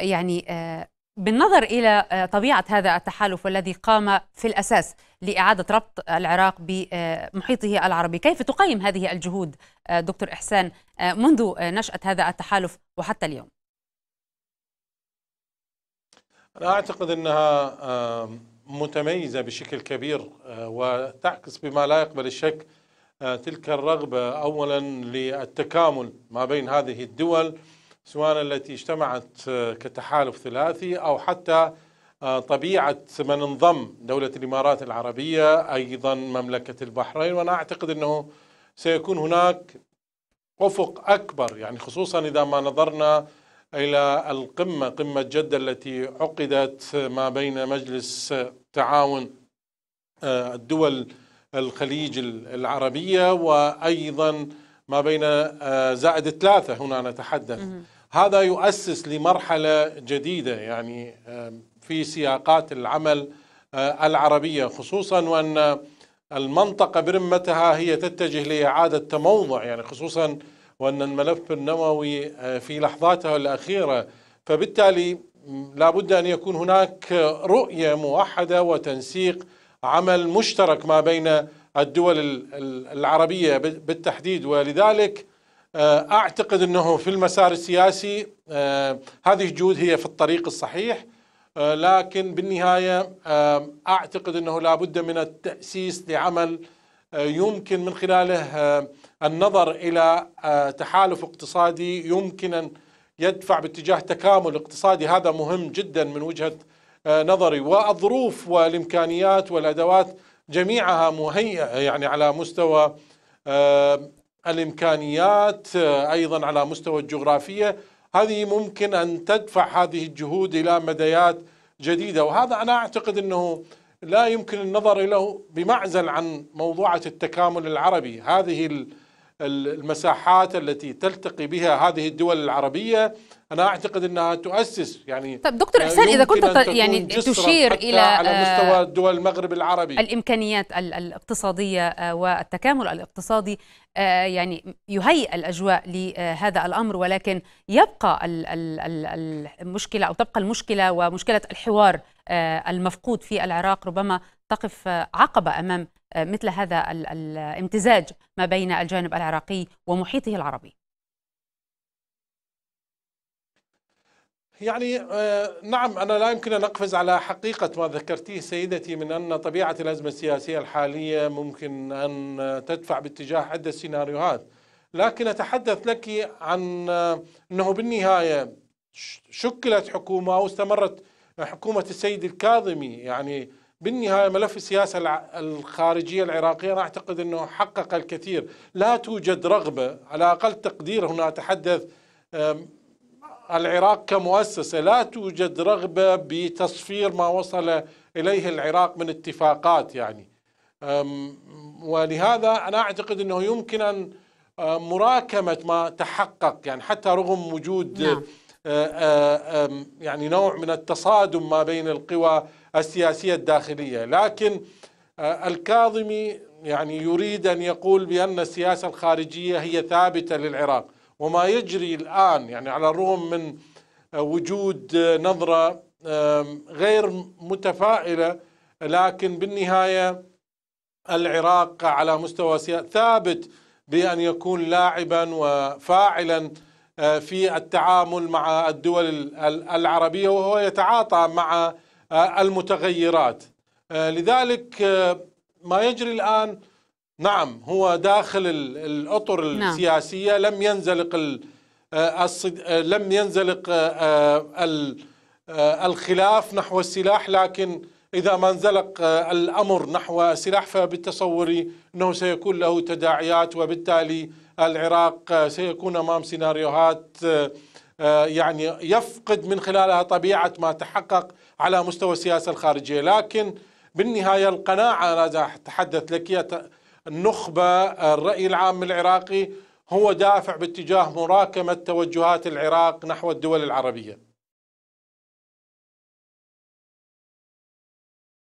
يعني آه، بالنظر الى آه، طبيعه هذا التحالف والذي قام في الاساس لاعاده ربط العراق بمحيطه العربي، كيف تقيم هذه الجهود آه، دكتور احسان منذ نشاه هذا التحالف وحتى اليوم؟ انا اعتقد انها متميزه بشكل كبير وتعكس بما لا يقبل الشك تلك الرغبه اولا للتكامل ما بين هذه الدول سواء التي اجتمعت آه، كتحالف ثلاثي أو حتى آه، طبيعة من انضم دولة الإمارات العربية أيضا مملكة البحرين وأنا أعتقد أنه سيكون هناك أفق أكبر يعني خصوصا إذا ما نظرنا إلى القمة قمة جدة التي عقدت ما بين مجلس تعاون آه، الدول الخليج العربية وأيضا ما بين آه، زائد ثلاثة هنا نتحدث هذا يؤسس لمرحلة جديدة يعني آه، في سياقات العمل آه، العربية خصوصا وأن المنطقة برمتها هي تتجه لإعادة تموضع يعني خصوصا وأن الملف النووي في لحظاته الأخيرة فبالتالي لابد أن يكون هناك رؤية موحدة وتنسيق عمل مشترك ما بين الدول العربية بالتحديد ولذلك آه، أعتقد أنه في المسار السياسي آه، هذه الجهود هي في الطريق الصحيح آه، لكن بالنهاية أعتقد أنه لابد من التأسيس لعمل يمكن من خلاله النظر إلى تحالف اقتصادي يمكن أن يدفع باتجاه تكامل اقتصادي هذا مهم جدا من وجهة نظري والظروف والإمكانيات والأدوات جميعها مهيئة يعني على مستوى الإمكانيات آه، أيضا على مستوى الجغرافية هذه ممكن أن تدفع هذه الجهود إلى مديات جديدة وهذا أنا أعتقد أنه لا يمكن النظر له بمعزل عن موضوعة التكامل العربي هذه المساحات التي تلتقي بها هذه الدول العربية أنا أعتقد أنها تؤسس يعني طب دكتور إحسان إذا كنت يعني تشير إلى على آه، مستوى دول المغرب العربي الإمكانيات الاقتصادية آه، والتكامل الاقتصادي آه، يعني يهيئ الأجواء لهذا الأمر ولكن يبقى المشكلة أو تبقى المشكلة ومشكلة الحوار آه، المفقود في العراق ربما تقف آه، عقبة أمام آه، مثل هذا الامتزاج ما بين الجانب العراقي ومحيطه العربي يعني نعم أنا لا يمكن أن أقفز على حقيقة ما ذكرتيه سيدتي من أن طبيعة الأزمة السياسية الحالية ممكن أن تدفع باتجاه عدة سيناريوهات لكن أتحدث لك عن أنه بالنهاية شكلت حكومة واستمرت حكومة السيد الكاظمي يعني بالنهاية ملف السياسة الخارجية العراقية أنا أعتقد أنه حقق الكثير لا توجد رغبة على أقل تقدير هنا أتحدث العراق كمؤسسة لا توجد رغبة بتصفير ما وصل إليه العراق من اتفاقات يعني ولهذا أنا أعتقد أنه يمكن أن مراكمة ما تحقق يعني حتى رغم وجود نعم. آه، آه، يعني نوع من التصادم ما بين القوى السياسية الداخلية لكن آه، الكاظمي يعني يريد أن يقول بأن السياسة الخارجية هي ثابتة للعراق وما يجري الآن يعني على الرغم من وجود نظرة غير متفائلة لكن بالنهاية العراق على مستوى ثابت بأن يكون لاعبا وفاعلا آه، في التعامل مع الدول العربية وهو يتعاطى مع آه، المتغيرات آه، لذلك ما يجري الآن نعم هو داخل الأطر نعم. السياسية لم ينزلق لم ينزلق الخلاف نحو السلاح لكن إذا ما انزلق آه، الأمر نحو سلاح فبتصوري أنه سيكون له تداعيات وبالتالي العراق آه، سيكون أمام سيناريوهات آه، يعني يفقد من خلالها طبيعة ما تحقق على مستوى السياسة الخارجية لكن بالنهاية القناعة أنا أتحدث لك النخبة الرأي العام العراقي هو دافع باتجاه مراكمة توجهات العراق نحو الدول العربية